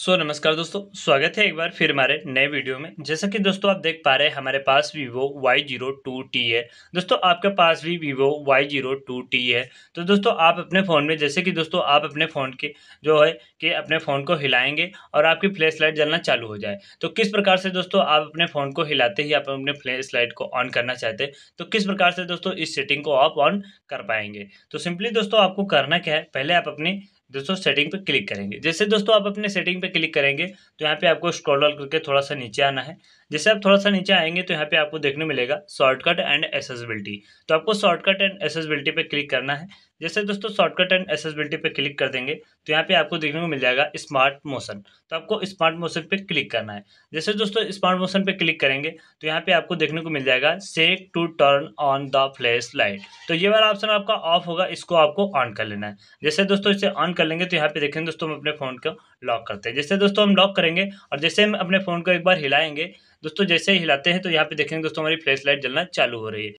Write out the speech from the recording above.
सो so, नमस्कार दोस्तों स्वागत है एक बार फिर हमारे नए वीडियो में जैसा कि दोस्तों आप देख पा रहे हैं हमारे पास Vivo Y zero two T है दोस्तों आपके पास भी Vivo Y zero two T है तो दोस्तों आप अपने फ़ोन में जैसे कि दोस्तों आप अपने फ़ोन के जो है कि अपने फ़ोन को हिलाएंगे और आपकी फ्लैश लाइट जलना चालू हो जाए तो किस प्रकार से दोस्तों आप अपने फ़ोन को हिलाते ही आप अपने फ्लैश लाइट को ऑन करना चाहते हैं तो किस प्रकार से दोस्तों इस सेटिंग को आप ऑन कर पाएंगे तो सिंपली दोस्तों आपको करना क्या है पहले आप अपने दोस्तों सेटिंग पे क्लिक करेंगे जैसे दोस्तों आप अपने सेटिंग पे क्लिक करेंगे तो यहाँ पे आपको स्क्रॉल करके थोड़ा सा नीचे आना है जैसे आप थोड़ा सा नीचे आएंगे तो यहाँ पे आपको देखने मिलेगा शॉर्टकट एंड एसेसबिलिटी तो आपको शॉर्टकट एंड एसेसबिलिटी पे क्लिक करना है जैसे दोस्तों शॉर्टकट एंड एसेसबिलिटी पे क्लिक कर देंगे तो यहाँ पे आपको देखने को मिल जाएगा स्मार्ट मोशन तो आपको स्मार्ट मोशन पे क्लिक करना है जैसे दोस्तों स्मार्ट मोशन पे क्लिक करेंगे तो यहाँ पे आपको देखने को मिल जाएगा सेक to turn on the flash light तो ये वाला ऑप्शन आपका ऑफ होगा इसको आपको ऑन कर लेना है जैसे दोस्तों इसे ऑन कर लेंगे तो यहाँ पे देखेंगे दोस्तों हम अपने फ़ोन को लॉक करते हैं जैसे दोस्तों हम लॉक करेंगे और जैसे हम अपने फ़ोन को एक बार हिलाएंगे दोस्तों जैसे ही हिलाते हैं तो यहाँ पे देखेंगे दोस्तों हमारी फ्लैश लाइट जलना चालू हो रही है